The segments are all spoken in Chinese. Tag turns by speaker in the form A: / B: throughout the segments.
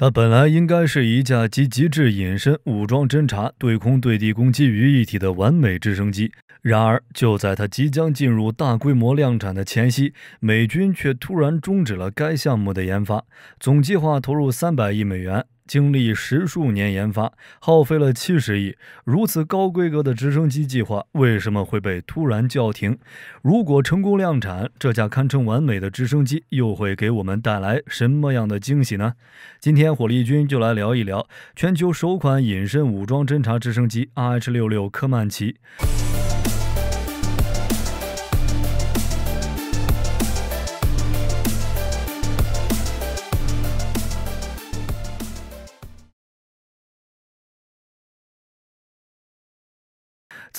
A: 它本来应该是一架集极致隐身、武装侦察、对空对地攻击于一体的完美直升机，然而就在它即将进入大规模量产的前夕，美军却突然终止了该项目的研发，总计划投入三百亿美元。经历十数年研发，耗费了七十亿，如此高规格的直升机计划为什么会被突然叫停？如果成功量产，这架堪称完美的直升机又会给我们带来什么样的惊喜呢？今天，火力军就来聊一聊全球首款隐身武装侦察直升机 R H 六六科曼奇。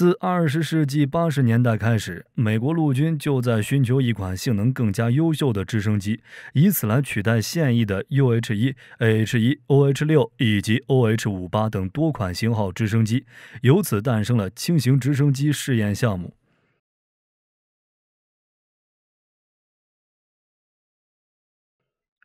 A: 自二十世纪八十年代开始，美国陆军就在寻求一款性能更加优秀的直升机，以此来取代现役的 UH-1、AH-1、OH-6 以及 OH-58 等多款型号直升机，由此诞生了轻型直升机试验项目。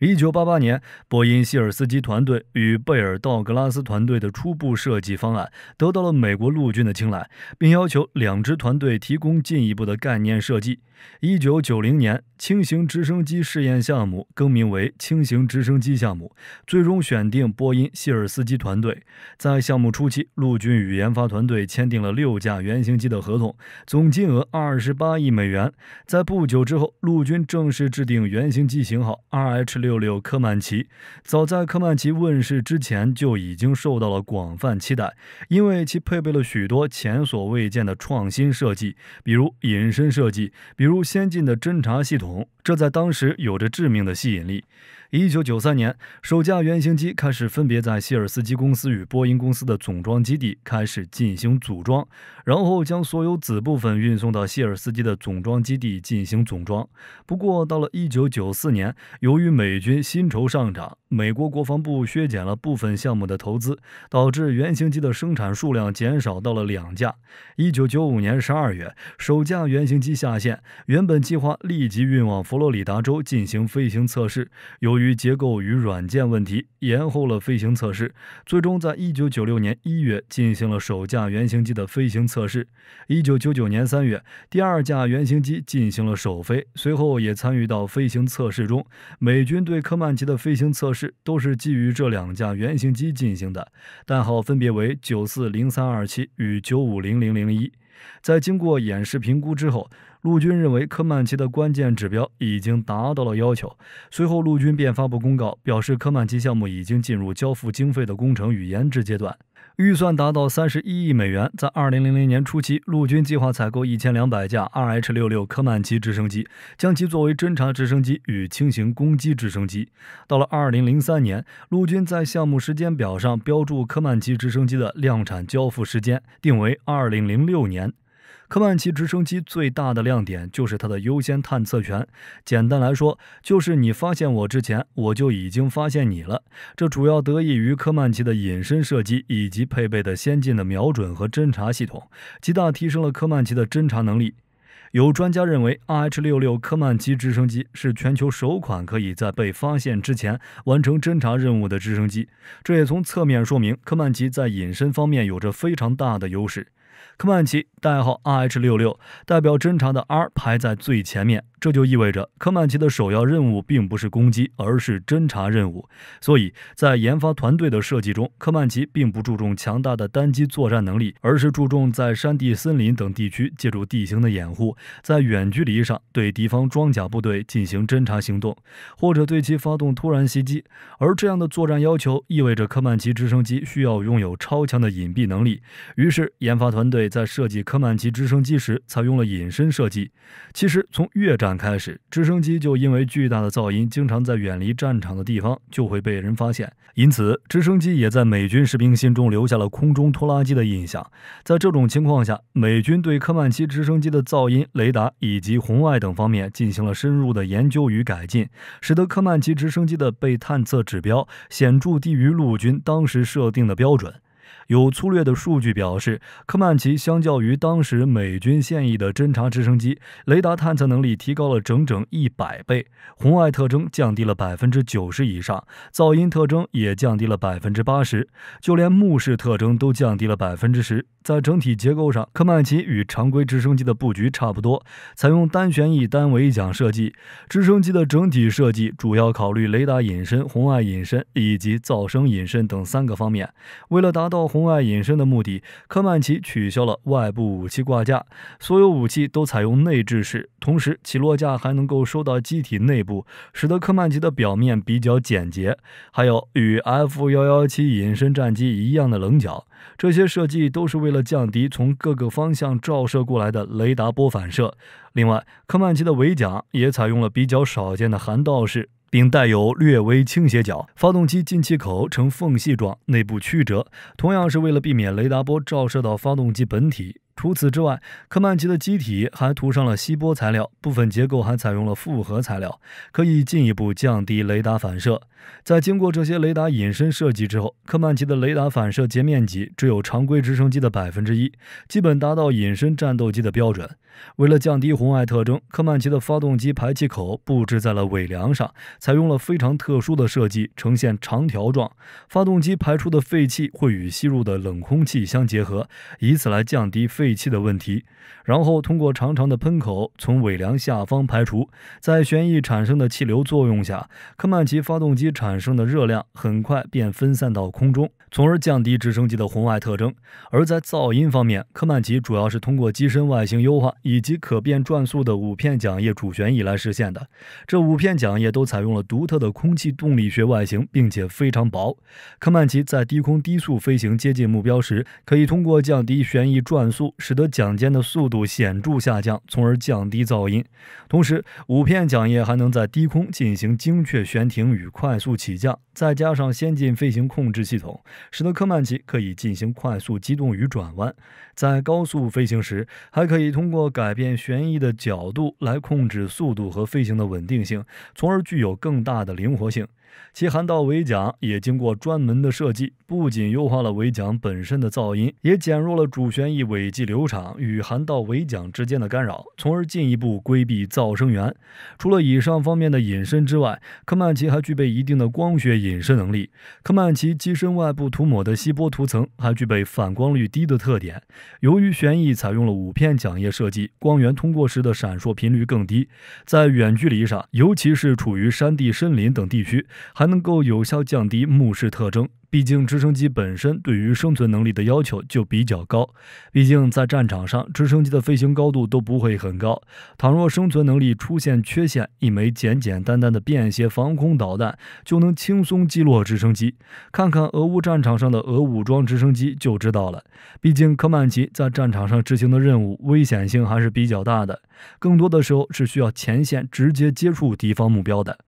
A: 一九八八年，波音希尔斯基团队与贝尔道格拉斯团队的初步设计方案得到了美国陆军的青睐，并要求两支团队提供进一步的概念设计。一九九零年，轻型直升机试验项目更名为轻型直升机项目，最终选定波音希尔斯基团队。在项目初期，陆军与研发团队签订了六架原型机的合同，总金额二十八亿美元。在不久之后，陆军正式制定原型机型号 RH 六。六六科曼奇早在科曼奇问世之前就已经受到了广泛期待，因为其配备了许多前所未见的创新设计，比如隐身设计，比如先进的侦察系统，这在当时有着致命的吸引力。一九九三年，首架原型机开始分别在希尔斯基公司与波音公司的总装基地开始进行组装，然后将所有子部分运送到希尔斯基的总装基地进行总装。不过，到了一九九四年，由于美军薪酬上涨，美国国防部削减了部分项目的投资，导致原型机的生产数量减少到了两架。一九九五年十二月，首架原型机下线，原本计划立即运往佛罗里达州进行飞行测试。有由于结构与软件问题，延后了飞行测试。最终，在一九九六年一月进行了首架原型机的飞行测试。一九九九年三月，第二架原型机进行了首飞，随后也参与到飞行测试中。美军对科曼奇的飞行测试都是基于这两架原型机进行的，代号分别为九四零三二七与九五零零零一。在经过演示评估之后。陆军认为科曼奇的关键指标已经达到了要求。随后，陆军便发布公告，表示科曼奇项目已经进入交付经费的工程与研制阶段，预算达到三十一亿美元。在二零零零年初期，陆军计划采购一千两百架 R H 六六科曼奇直升机，将其作为侦察直升机与轻型攻击直升机。到了二零零三年，陆军在项目时间表上标注科曼奇直升机的量产交付时间定为二零零六年。科曼奇直升机最大的亮点就是它的优先探测权，简单来说，就是你发现我之前，我就已经发现你了。这主要得益于科曼奇的隐身射击以及配备的先进的瞄准和侦察系统，极大提升了科曼奇的侦察能力。有专家认为，R H 六六科曼奇直升机是全球首款可以在被发现之前完成侦察任务的直升机，这也从侧面说明科曼奇在隐身方面有着非常大的优势。科曼奇代号 R H 六六，代表侦察的 R 排在最前面。这就意味着科曼奇的首要任务并不是攻击，而是侦察任务。所以，在研发团队的设计中，科曼奇并不注重强大的单机作战能力，而是注重在山地、森林等地区，借助地形的掩护，在远距离上对敌方装甲部队进行侦察行动，或者对其发动突然袭击。而这样的作战要求，意味着科曼奇直升机需要拥有超强的隐蔽能力。于是，研发团队在设计科曼奇直升机时，采用了隐身设计。其实，从越战。开始，直升机就因为巨大的噪音，经常在远离战场的地方就会被人发现。因此，直升机也在美军士兵心中留下了空中拖拉机的印象。在这种情况下，美军对科曼奇直升机的噪音、雷达以及红外等方面进行了深入的研究与改进，使得科曼奇直升机的被探测指标显著低于陆军当时设定的标准。有粗略的数据表示，科曼奇相较于当时美军现役的侦察直升机，雷达探测能力提高了整整一百倍，红外特征降低了百分之九十以上，噪音特征也降低了百分之八十，就连目视特征都降低了百分之十。在整体结构上，科曼奇与常规直升机的布局差不多，采用单旋翼单尾桨设计。直升机的整体设计主要考虑雷达隐身、红外隐身以及噪声隐身等三个方面，为了达到。红外隐身的目的，科曼奇取消了外部武器挂架，所有武器都采用内置式，同时起落架还能够收到机体内部，使得科曼奇的表面比较简洁，还有与 F 幺幺七隐身战机一样的棱角，这些设计都是为了降低从各个方向照射过来的雷达波反射。另外，科曼奇的尾甲也采用了比较少见的涵道式。并带有略微倾斜角，发动机进气口呈缝隙状，内部曲折，同样是为了避免雷达波照射到发动机本体。除此之外，科曼奇的机体还涂上了吸波材料，部分结构还采用了复合材料，可以进一步降低雷达反射。在经过这些雷达隐身设计之后，科曼奇的雷达反射截面积只有常规直升机的百分之一，基本达到隐身战斗机的标准。为了降低红外特征，科曼奇的发动机排气口布置在了尾梁上，采用了非常特殊的设计，呈现长条状。发动机排出的废气会与吸入的冷空气相结合，以此来降低飞。废气的问题，然后通过长长的喷口从尾梁下方排出，在旋翼产生的气流作用下，科曼奇发动机产生的热量很快便分散到空中，从而降低直升机的红外特征。而在噪音方面，科曼奇主要是通过机身外形优化以及可变转速的五片桨叶主旋翼来实现的。这五片桨叶都采用了独特的空气动力学外形，并且非常薄。科曼奇在低空低速飞行接近目标时，可以通过降低旋翼转速。使得桨尖的速度显著下降，从而降低噪音。同时，五片桨叶还能在低空进行精确悬停与快速起降。再加上先进飞行控制系统，使得科曼奇可以进行快速机动与转弯。在高速飞行时，还可以通过改变旋翼的角度来控制速度和飞行的稳定性，从而具有更大的灵活性。其涵道尾桨也经过专门的设计，不仅优化了尾桨本身的噪音，也减弱了主旋翼尾迹流场与涵道尾桨之间的干扰，从而进一步规避噪声源。除了以上方面的隐身之外，科曼奇还具备一定的光学隐身能力。科曼奇机身外部涂抹的吸波涂层还具备反光率低的特点。由于旋翼采用了五片桨叶设计，光源通过时的闪烁频率更低，在远距离上，尤其是处于山地、森林等地区。还能够有效降低目视特征，毕竟直升机本身对于生存能力的要求就比较高。毕竟在战场上，直升机的飞行高度都不会很高，倘若生存能力出现缺陷，一枚简简单单的便携防空导弹就能轻松击落直升机。看看俄乌战场上的俄武装直升机就知道了。毕竟科曼奇在战场上执行的任务危险性还是比较大的，更多的时候是需要前线直接接触敌方目标的。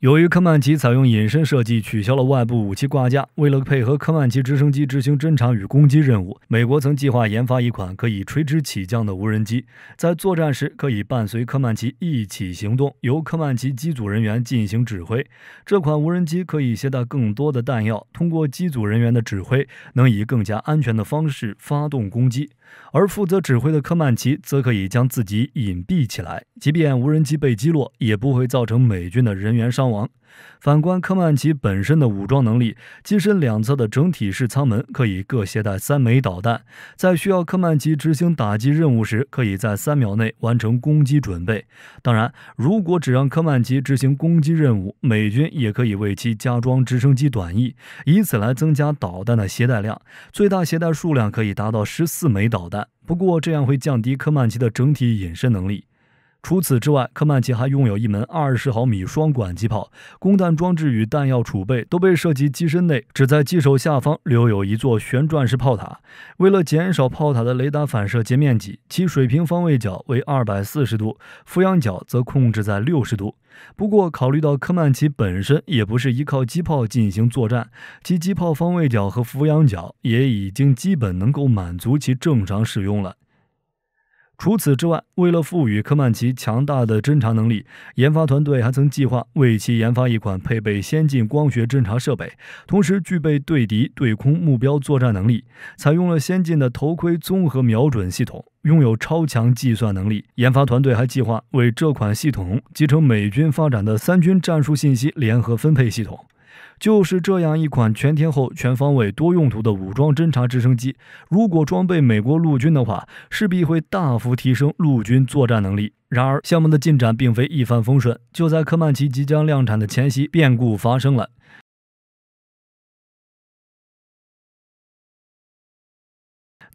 A: 由于科曼奇采用隐身设计，取消了外部武器挂架。为了配合科曼奇直升机执行侦察与攻击任务，美国曾计划研发一款可以垂直起降的无人机，在作战时可以伴随科曼奇一起行动，由科曼奇机组人员进行指挥。这款无人机可以携带更多的弹药，通过机组人员的指挥，能以更加安全的方式发动攻击。而负责指挥的科曼奇则可以将自己隐蔽起来，即便无人机被击落，也不会造成美军的人员伤亡。反观科曼奇本身的武装能力，机身两侧的整体式舱门可以各携带三枚导弹，在需要科曼奇执行打击任务时，可以在三秒内完成攻击准备。当然，如果只让科曼奇执行攻击任务，美军也可以为其加装直升机短翼，以此来增加导弹的携带量，最大携带数量可以达到十四枚导弹。不过，这样会降低科曼奇的整体隐身能力。除此之外，科曼奇还拥有一门二十毫米双管机炮，供弹装置与弹药储备都被设计机身内，只在机首下方留有一座旋转式炮塔。为了减少炮塔的雷达反射截面积，其水平方位角为二百四十度，俯仰角则控制在六十度。不过，考虑到科曼奇本身也不是依靠机炮进行作战，其机炮方位角和俯仰角也已经基本能够满足其正常使用了。除此之外，为了赋予科曼奇强大的侦查能力，研发团队还曾计划为其研发一款配备先进光学侦察设备，同时具备对敌对空目标作战能力，采用了先进的头盔综合瞄准系统，拥有超强计算能力。研发团队还计划为这款系统集成美军发展的三军战术信息联合分配系统。就是这样一款全天候、全方位、多用途的武装侦察直升机，如果装备美国陆军的话，势必会大幅提升陆军作战能力。然而，项目的进展并非一帆风顺。就在科曼奇即将量产的前夕，变故发生了。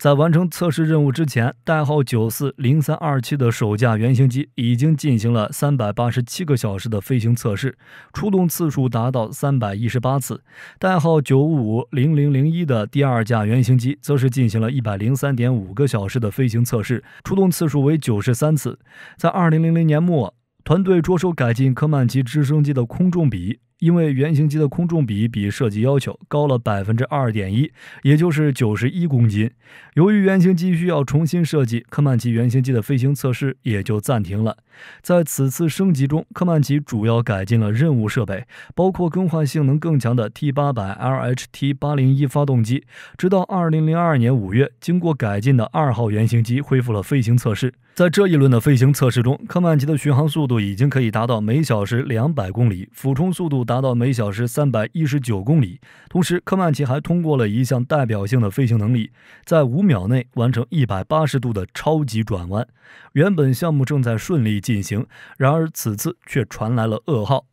A: 在完成测试任务之前，代号九四零三二七的首架原型机已经进行了三百八十七个小时的飞行测试，出动次数达到三百一十八次。代号九五零零零一的第二架原型机则是进行了一百零三点五个小时的飞行测试，出动次数为九十三次。在二零零零年末，团队着手改进科曼奇直升机的空重比。因为原型机的空重比比设计要求高了百分之二点一，也就是九十一公斤。由于原型机需要重新设计，科曼奇原型机的飞行测试也就暂停了。在此次升级中，科曼奇主要改进了任务设备，包括更换性能更强的 T 八百 LHT 八零一发动机。直到二零零二年五月，经过改进的二号原型机恢复了飞行测试。在这一轮的飞行测试中，科曼奇的巡航速度已经可以达到每小时两百公里，俯冲速度达。达到每小时三百一十九公里，同时科曼奇还通过了一项代表性的飞行能力，在五秒内完成一百八十度的超级转弯。原本项目正在顺利进行，然而此次却传来了噩耗。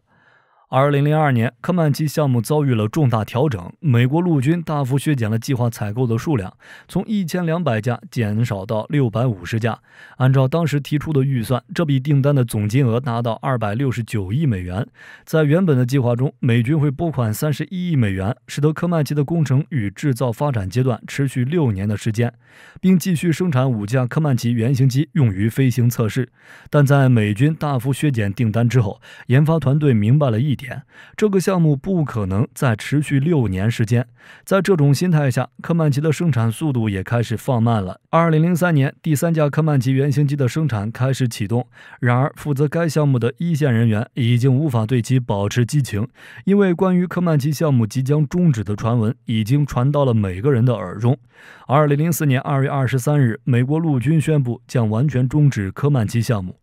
A: 二零零二年，科曼奇项目遭遇了重大调整。美国陆军大幅削减了计划采购的数量，从一千两百架减少到六百五十架。按照当时提出的预算，这笔订单的总金额达到二百六十九亿美元。在原本的计划中，美军会拨款三十一亿美元，使得科曼奇的工程与制造发展阶段持续六年的时间，并继续生产五架科曼奇原型机用于飞行测试。但在美军大幅削减订单之后，研发团队明白了一。点，这个项目不可能再持续六年时间。在这种心态下，科曼奇的生产速度也开始放慢了。2003年，第三架科曼奇原型机的生产开始启动。然而，负责该项目的一线人员已经无法对其保持激情，因为关于科曼奇项目即将终止的传闻已经传到了每个人的耳中。2004年2月23日，美国陆军宣布将完全终止科曼奇项目。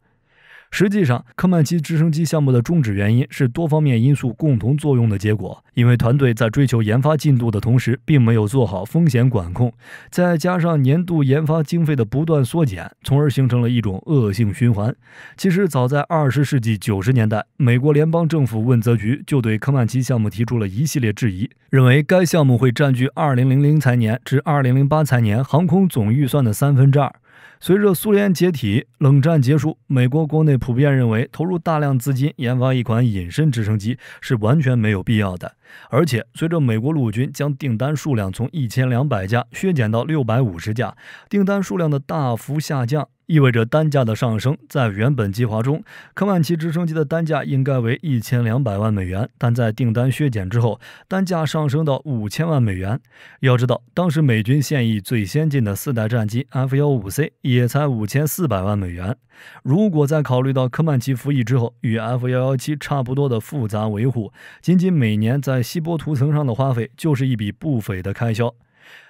A: 实际上，科曼奇直升机项目的终止原因是多方面因素共同作用的结果。因为团队在追求研发进度的同时，并没有做好风险管控，再加上年度研发经费的不断缩减，从而形成了一种恶性循环。其实，早在二十世纪九十年代，美国联邦政府问责局就对科曼奇项目提出了一系列质疑，认为该项目会占据二零零零财年至二零零八财年航空总预算的三分之二。随着苏联解体、冷战结束，美国国内普遍认为投入大量资金研发一款隐身直升机是完全没有必要的。而且，随着美国陆军将订单数量从一千两百架削减到六百五十架，订单数量的大幅下降。意味着单价的上升。在原本计划中，科曼奇直升机的单价应该为一千两百万美元，但在订单削减之后，单价上升到五千万美元。要知道，当时美军现役最先进的四代战机 F-15C 也才五千四百万美元。如果再考虑到科曼奇服役之后与 F-117 差不多的复杂维护，仅仅每年在吸波涂层上的花费就是一笔不菲的开销。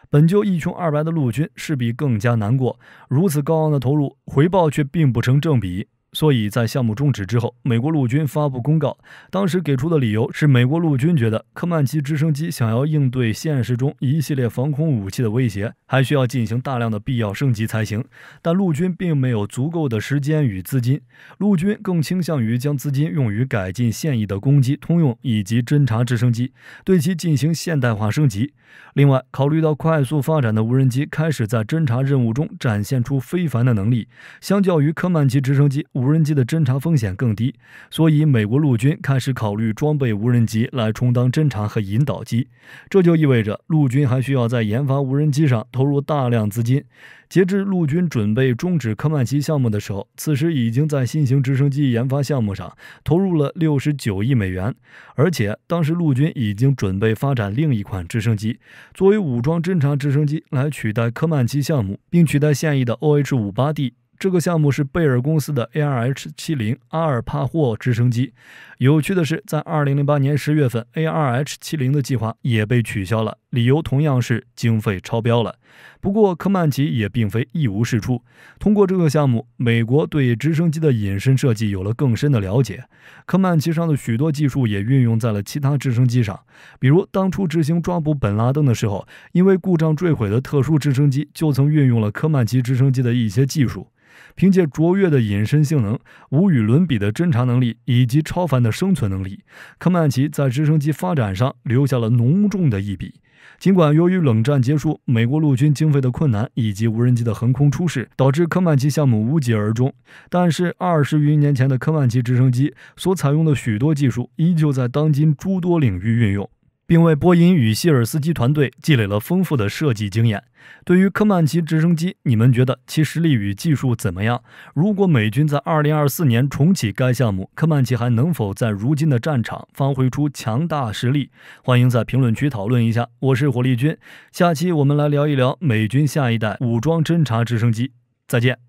A: 本就一穷二白的陆军势必更加难过，如此高昂的投入回报却并不成正比。所以在项目终止之后，美国陆军发布公告，当时给出的理由是美国陆军觉得科曼奇直升机想要应对现实中一系列防空武器的威胁，还需要进行大量的必要升级才行，但陆军并没有足够的时间与资金，陆军更倾向于将资金用于改进现役的攻击通用以及侦察直升机，对其进行现代化升级。另外，考虑到快速发展的无人机开始在侦察任务中展现出非凡的能力，相较于科曼奇直升机。无人机的侦察风险更低，所以美国陆军开始考虑装备无人机来充当侦察和引导机。这就意味着陆军还需要在研发无人机上投入大量资金。截至陆军准备终止科曼奇项目的时候，此时已经在新型直升机研发项目上投入了六十九亿美元，而且当时陆军已经准备发展另一款直升机作为武装侦察直升机来取代科曼奇项目，并取代现役的 OH-58D。这个项目是贝尔公司的 ARH 七零阿尔帕霍直升机。有趣的是，在二零零八年十月份，ARH 七零的计划也被取消了，理由同样是经费超标了。不过，科曼奇也并非一无是处。通过这个项目，美国对直升机的隐身设计有了更深的了解。科曼奇上的许多技术也运用在了其他直升机上，比如当初执行抓捕本·拉登的时候，因为故障坠毁的特殊直升机就曾运用了科曼奇直升机的一些技术。凭借卓越的隐身性能、无与伦比的侦查能力以及超凡的生存能力，科曼奇在直升机发展上留下了浓重的一笔。尽管由于冷战结束、美国陆军经费的困难以及无人机的横空出世，导致科曼奇项目无疾而终，但是二十余年前的科曼奇直升机所采用的许多技术，依旧在当今诸多领域运用。并为波音与希尔斯基团队积累了丰富的设计经验。对于科曼奇直升机，你们觉得其实力与技术怎么样？如果美军在二零二四年重启该项目，科曼奇还能否在如今的战场发挥出强大实力？欢迎在评论区讨论一下。我是火力军，下期我们来聊一聊美军下一代武装侦察直升机。再见。